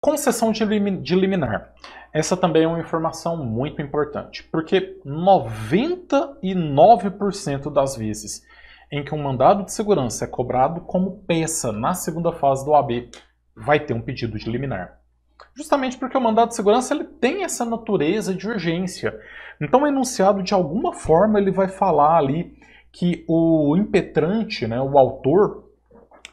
Concessão de, lim, de liminar. Essa também é uma informação muito importante, porque 99% das vezes em que um mandado de segurança é cobrado como peça na segunda fase do AB, vai ter um pedido de liminar. Justamente porque o mandado de segurança ele tem essa natureza de urgência. Então, o enunciado, de alguma forma, ele vai falar ali que o impetrante, né, o autor,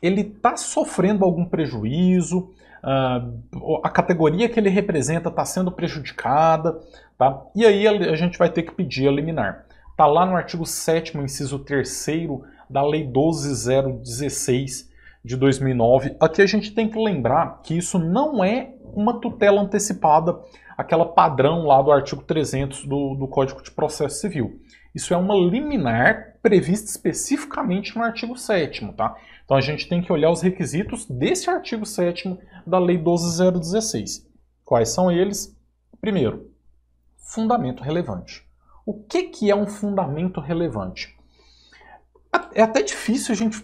ele está sofrendo algum prejuízo, uh, a categoria que ele representa está sendo prejudicada, tá? E aí a, a gente vai ter que pedir a liminar. Está lá no artigo 7 inciso 3 da Lei 12016 de 2009. Aqui a gente tem que lembrar que isso não é uma tutela antecipada, aquela padrão lá do artigo 300 do, do Código de Processo Civil. Isso é uma liminar prevista especificamente no artigo 7 tá? Então a gente tem que olhar os requisitos desse artigo 7 da Lei 12016. Quais são eles? Primeiro, fundamento relevante. O que, que é um fundamento relevante? É, é até difícil a gente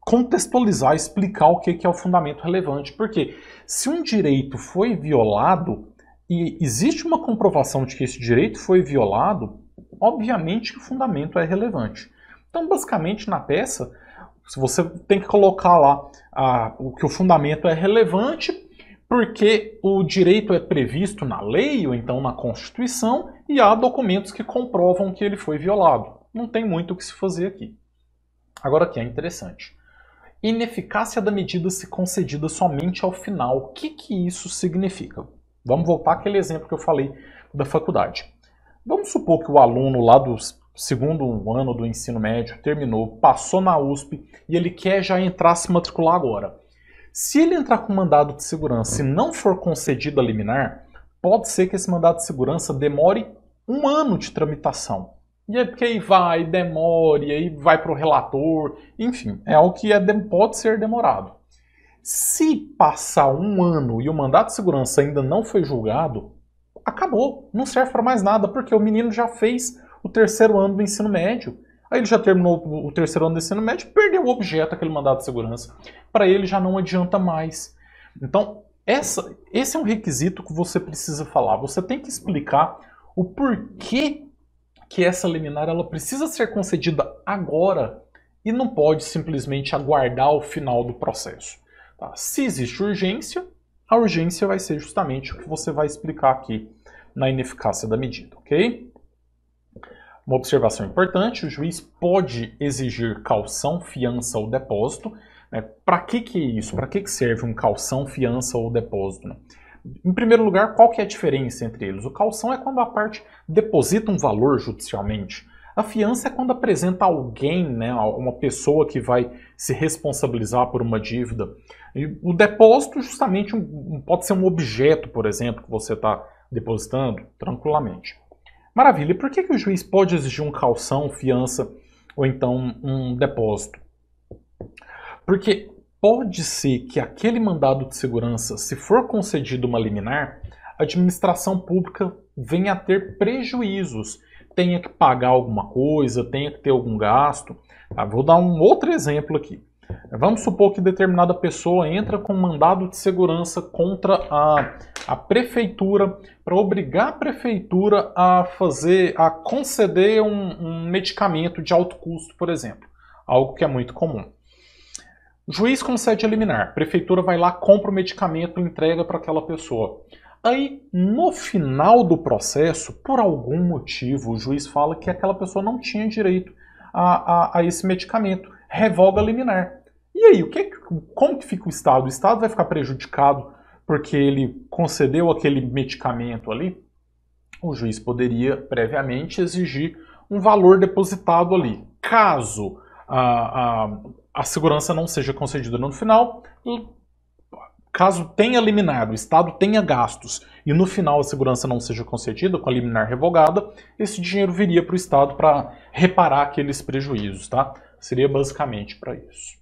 contextualizar, explicar o que, que é o fundamento relevante, porque se um direito foi violado e existe uma comprovação de que esse direito foi violado, obviamente que o fundamento é relevante. Então, basicamente, na peça, se você tem que colocar lá o que o fundamento é relevante, porque o direito é previsto na lei ou então na Constituição e há documentos que comprovam que ele foi violado. Não tem muito o que se fazer aqui. Agora aqui é interessante. Ineficácia da medida se concedida somente ao final. O que, que isso significa? Vamos voltar àquele exemplo que eu falei da faculdade. Vamos supor que o aluno lá do segundo ano do ensino médio terminou, passou na USP e ele quer já entrar se matricular agora. Se ele entrar com mandado de segurança e não for concedido a liminar, pode ser que esse mandado de segurança demore um ano de tramitação. E é porque aí vai, demore, aí vai para o relator, enfim, é algo que é, pode ser demorado. Se passar um ano e o mandado de segurança ainda não foi julgado, acabou, não serve para mais nada, porque o menino já fez o terceiro ano do ensino médio. Aí ele já terminou o terceiro ano do ensino médio, perdeu o objeto, aquele mandado de segurança. Para ele já não adianta mais. Então, essa, esse é um requisito que você precisa falar. Você tem que explicar o porquê que essa liminar ela precisa ser concedida agora e não pode simplesmente aguardar o final do processo. Tá? Se existe urgência, a urgência vai ser justamente o que você vai explicar aqui na ineficácia da medida, ok? Uma observação importante: o juiz pode exigir calção, fiança ou depósito. Né? Para que, que é isso? Para que, que serve um calção, fiança ou depósito? Né? Em primeiro lugar, qual que é a diferença entre eles? O calção é quando a parte deposita um valor judicialmente a fiança é quando apresenta alguém, né, uma pessoa que vai se responsabilizar por uma dívida. E o depósito, justamente, um, pode ser um objeto, por exemplo, que você está depositando tranquilamente. Maravilha. E por que, que o juiz pode exigir um calção, fiança ou então um depósito? Porque pode ser que aquele mandado de segurança, se for concedido uma liminar, a administração pública venha a ter prejuízos tenha que pagar alguma coisa, tenha que ter algum gasto. Tá? Vou dar um outro exemplo aqui. Vamos supor que determinada pessoa entra com mandado de segurança contra a, a prefeitura para obrigar a prefeitura a fazer, a conceder um, um, medicamento de alto custo, por exemplo, algo que é muito comum. O juiz concede eliminar. liminar, a prefeitura vai lá, compra o medicamento, entrega para aquela pessoa. Aí, no final do processo, por algum motivo, o juiz fala que aquela pessoa não tinha direito a, a, a esse medicamento, revoga liminar. E aí, o é que, como que fica o Estado? O Estado vai ficar prejudicado porque ele concedeu aquele medicamento ali? O juiz poderia previamente exigir um valor depositado ali. Caso a, a, a segurança não seja concedida no final, Caso tenha liminar, o Estado tenha gastos e no final a segurança não seja concedida, com a liminar revogada, esse dinheiro viria para o Estado para reparar aqueles prejuízos, tá? Seria basicamente para isso.